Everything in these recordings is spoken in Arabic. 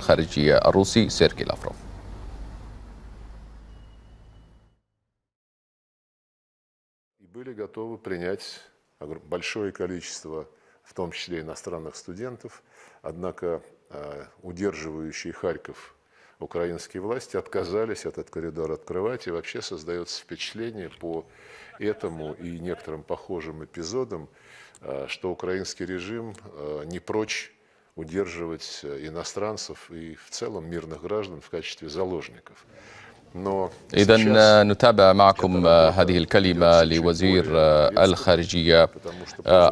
الخارجية الروسي سيرجي لافروف были готовы принять большое количество, в том числе иностранных студентов, однако э, удерживающие Харьков украинские власти отказались этот коридор открывать, и вообще создается впечатление по этому и некоторым похожим эпизодам, э, что украинский режим э, не прочь удерживать э, иностранцев и в целом мирных граждан в качестве заложников. إذا э, نتابع معكم э, هذه الكلمة لوزير الخارجية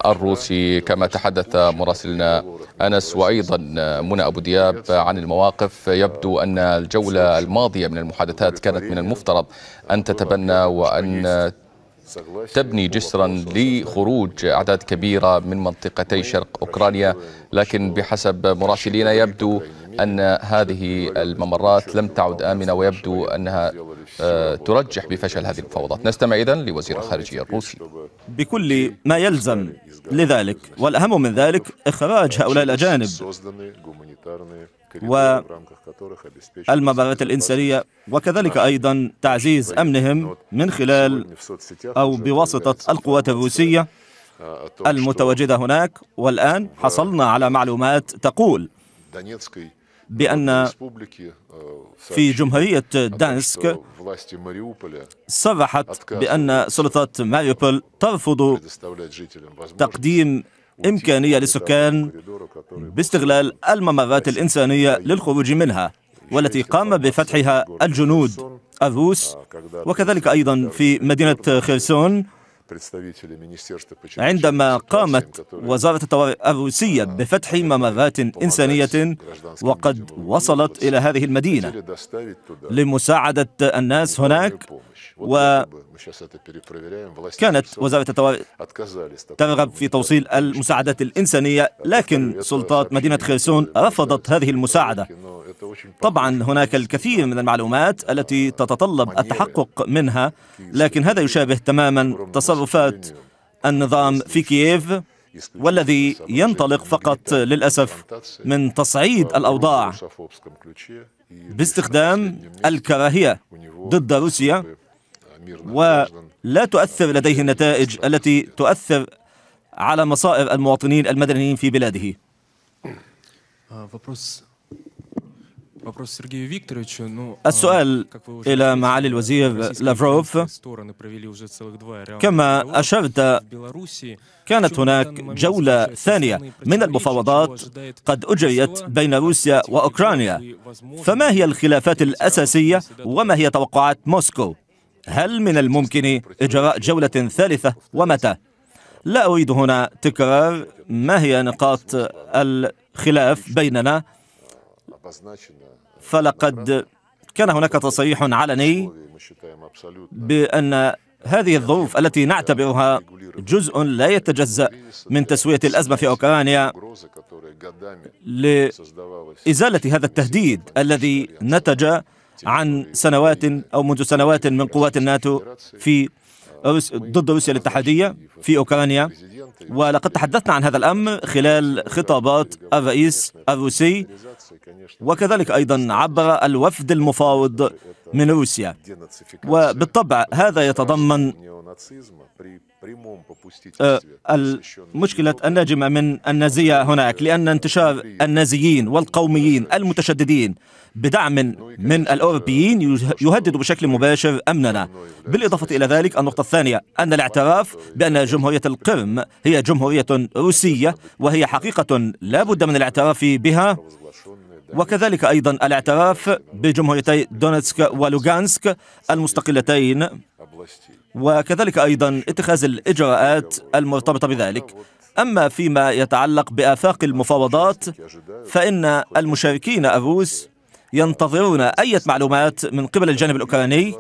الروسي كما تحدث مراسلنا أنس وأيضا منى أبو دياب عن المواقف يبدو أن الجولة الماضية من المحادثات كانت من المفترض أن تتبنى وأن تبني جسرا لخروج أعداد كبيرة من منطقتي شرق أوكرانيا لكن بحسب مراسلين يبدو أن هذه الممرات لم تعد آمنة ويبدو أنها آه، ترجح بفشل هذه المفاوضات نستمع إذن لوزير الخارجية الروسي بكل ما يلزم لذلك والأهم من ذلك إخراج هؤلاء الأجانب والمبادرات الإنسانية وكذلك أيضا تعزيز أمنهم من خلال أو بواسطة القوات الروسية آه، المتواجدة هناك والآن حصلنا على معلومات تقول بأن آه، في جمهورية دانسك صرحت بأن سلطات ماريوبول ترفض تقديم إمكانية لسكان باستغلال الممرات الإنسانية للخروج منها والتي قام بفتحها الجنود الروس وكذلك أيضا في مدينة خيرسون عندما قامت وزارة الطوارئ الروسية بفتح ممرات إنسانية وقد وصلت إلى هذه المدينة لمساعدة الناس هناك وكانت وزارة الطوارئ ترغب في توصيل المساعدات الإنسانية لكن سلطات مدينة خرسون رفضت هذه المساعدة طبعا هناك الكثير من المعلومات التي تتطلب التحقق منها لكن هذا يشابه تماما تصرف وفاه النظام في كييف والذي ينطلق فقط للأسف من تصعيد الأوضاع باستخدام الكراهية ضد روسيا ولا تؤثر لديه النتائج التي تؤثر على مصائر المواطنين المدنيين في بلاده آه، السؤال إلى معالي الوزير لافروف كما أشرت كانت هناك جولة ثانية من المفاوضات قد أجريت بين روسيا وأوكرانيا فما هي الخلافات الأساسية وما هي توقعات موسكو؟ هل من الممكن إجراء جولة ثالثة ومتى؟ لا أريد هنا تكرار ما هي نقاط الخلاف بيننا فلقد كان هناك تصريح علني بأن هذه الظروف التي نعتبرها جزء لا يتجزأ من تسوية الأزمة في أوكرانيا لإزالة هذا التهديد الذي نتج عن سنوات أو منذ سنوات من قوات الناتو في ضد روسيا الاتحادية في أوكرانيا ولقد تحدثنا عن هذا الأمر خلال خطابات الرئيس الروسي وكذلك أيضا عبر الوفد المفاوض من روسيا وبالطبع هذا يتضمن آه، المشكلة الناجمة من النازية هناك لأن انتشار النازيين والقوميين المتشددين بدعم من الأوروبيين يهدد بشكل مباشر أمننا بالإضافة إلى ذلك النقطة الثانية أن الاعتراف بأن جمهورية القرم هي جمهورية روسية وهي حقيقة لا بد من الاعتراف بها وكذلك أيضا الاعتراف بجمهوريتي دونتسك ولوغانسك المستقلتين وكذلك أيضا اتخاذ الإجراءات المرتبطة بذلك أما فيما يتعلق بآفاق المفاوضات فإن المشاركين الروس ينتظرون أي معلومات من قبل الجانب الأوكراني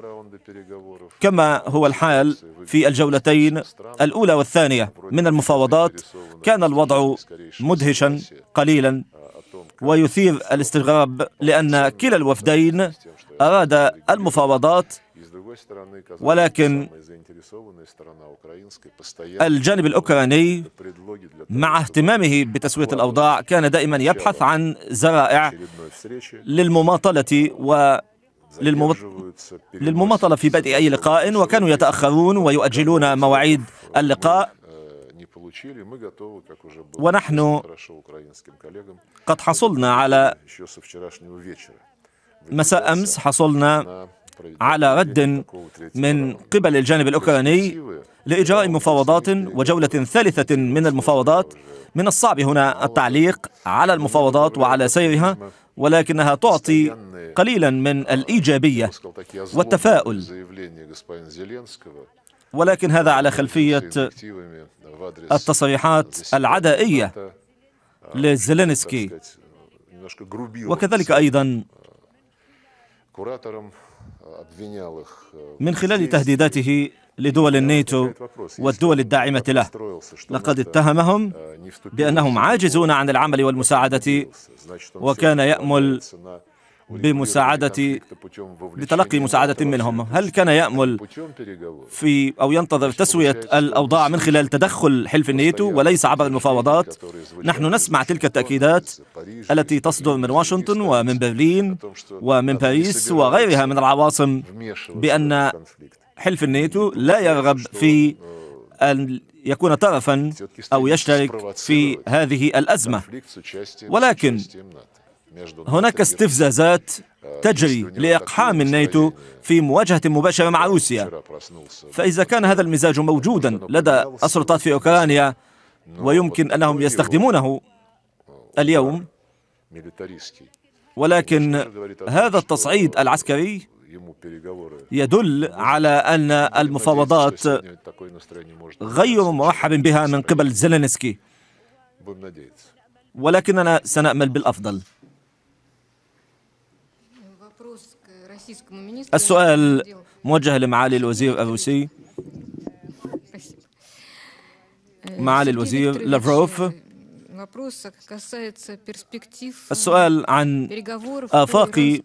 كما هو الحال في الجولتين الأولى والثانية من المفاوضات كان الوضع مدهشا قليلا ويثير الاستغراب لأن كلا الوفدين أراد المفاوضات ولكن الجانب الأوكراني مع اهتمامه بتسوية الأوضاع كان دائما يبحث عن زرائع للمماطلة و للمماطلة في بدء أي لقاء وكانوا يتأخرون ويؤجلون مواعيد اللقاء ونحن قد حصلنا على مساء أمس حصلنا على رد من قبل الجانب الأوكراني لإجراء مفاوضات وجولة ثالثة من المفاوضات من الصعب هنا التعليق على المفاوضات وعلى سيرها ولكنها تعطي قليلا من الإيجابية والتفاؤل ولكن هذا على خلفية التصريحات العدائية لزيلينسكي وكذلك أيضا من خلال تهديداته لدول الناتو والدول الداعمة له لقد اتهمهم بأنهم عاجزون عن العمل والمساعدة وكان يأمل بمساعدة لتلقي مساعدة منهم هل كان يأمل في أو ينتظر تسوية الأوضاع من خلال تدخل حلف الناتو وليس عبر المفاوضات نحن نسمع تلك التأكيدات التي تصدر من واشنطن ومن برلين ومن باريس وغيرها من العواصم بأن حلف الناتو لا يرغب في أن يكون طرفا أو يشترك في هذه الأزمة ولكن هناك استفزازات آه، تجري لإقحام الناتو في مواجهة مباشرة مع روسيا فإذا كان هذا المزاج موجودا لدى السلطات في أوكرانيا نعم، ويمكن أنهم يستخدمونه اليوم ولكن هذا التصعيد العسكري يدل على أن المفاوضات غير مرحب بها من قبل زيلينسكي ولكننا سنأمل بالأفضل السؤال موجه لمعالي الوزير الروسي э, معالي الوزير لافروف э, э, السؤال عن آفاق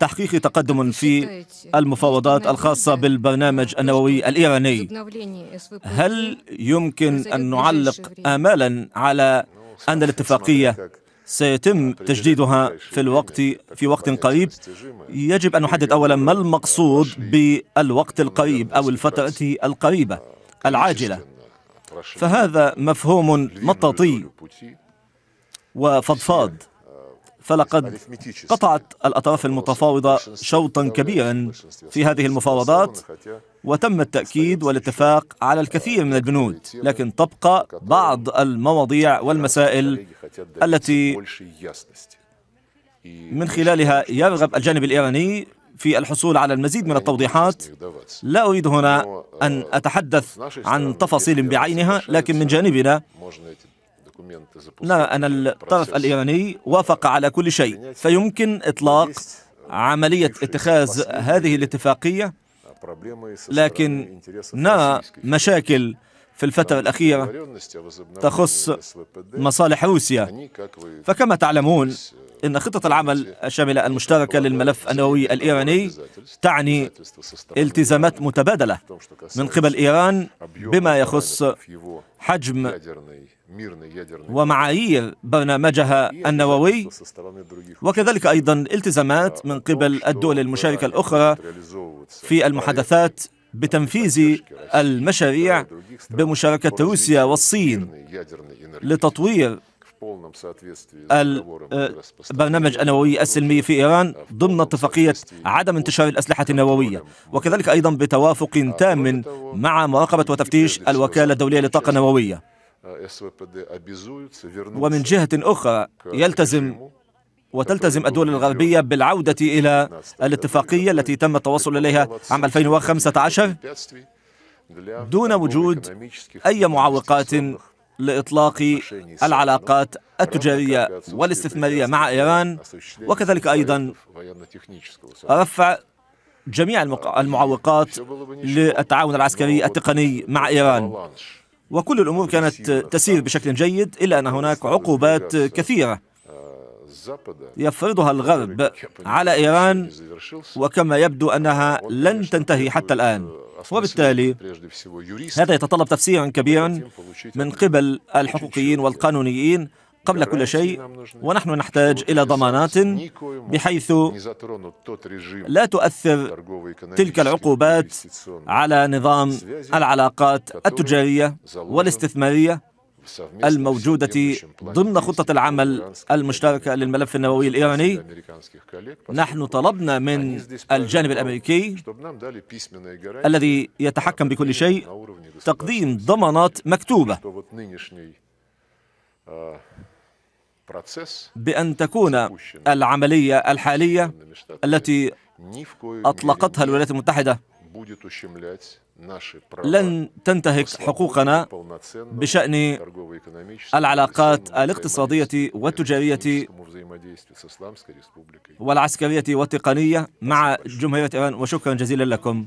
تحقيق تقدم في المفاوضات الخاصة بالبرنامج النووي الإيراني هل يمكن أن نعلق آمالا على أن الاتفاقية سيتم تجديدها في الوقت في وقت قريب يجب أن نحدد أولا ما المقصود بالوقت القريب أو الفترة القريبة العاجلة فهذا مفهوم مطاطي وفضفاض فلقد قطعت الأطراف المتفاوضة شوطا كبيرا في هذه المفاوضات وتم التأكيد والاتفاق على الكثير من البنود لكن تبقى بعض المواضيع والمسائل التي من خلالها يرغب الجانب الإيراني في الحصول على المزيد من التوضيحات لا أريد هنا أن أتحدث عن تفاصيل بعينها لكن من جانبنا أن الطرف الإيراني وافق على كل شيء يعني فيمكن إطلاق عملية اتخاذ هذه الاتفاقية لكن نرى مشاكل في الفترة الأخيرة تخص مصالح روسيا فكما تعلمون إن خطة العمل الشاملة المشتركة للملف النووي الإيراني تعني التزامات متبادلة من قبل إيران بما يخص حجم ومعايير برنامجها النووي وكذلك أيضا التزامات من قبل الدول المشاركة الأخرى في المحادثات بتنفيذ المشاريع بمشاركة روسيا والصين لتطوير البرنامج آه، النووي السلمي في إيران ضمن اتفاقية عدم انتشار الأسلحة النووية وكذلك أيضا بتوافق آه، تام مع مراقبة وتفتيش الوكالة الدولية للطاقة آه، النووية ومن جهة أخرى يلتزم وتلتزم الدول الغربية بالعودة إلى الاتفاقية التي تم التوصل إليها عام 2015 دون وجود أي معوقات لإطلاق العلاقات التجارية والاستثمارية مع إيران وكذلك أيضا رفع جميع المعوقات للتعاون العسكري التقني مع إيران وكل الأمور كانت تسير بشكل جيد إلا أن هناك عقوبات كثيرة يفرضها الغرب على إيران وكما يبدو أنها لن تنتهي حتى الآن وبالتالي هذا يتطلب تفسيرا كبيرا من قبل الحقوقيين والقانونيين قبل كل شيء نعم ونحن نحتاج إلى ضمانات بحيث لا تؤثر تلك العقوبات على نظام العلاقات التجارية والاستثمارية الموجودة ضمن خطة العمل المشتركة للملف النووي الإيراني نحن طلبنا من الجانب الأمريكي الذي يتحكم بكل شيء تقديم ضمانات مكتوبة بأن تكون العملية الحالية التي أطلقتها الولايات المتحدة لن تنتهك حقوقنا بشأن العلاقات الاقتصادية والتجارية والعسكرية والتقنية مع جمهورية إيران وشكرا جزيلا لكم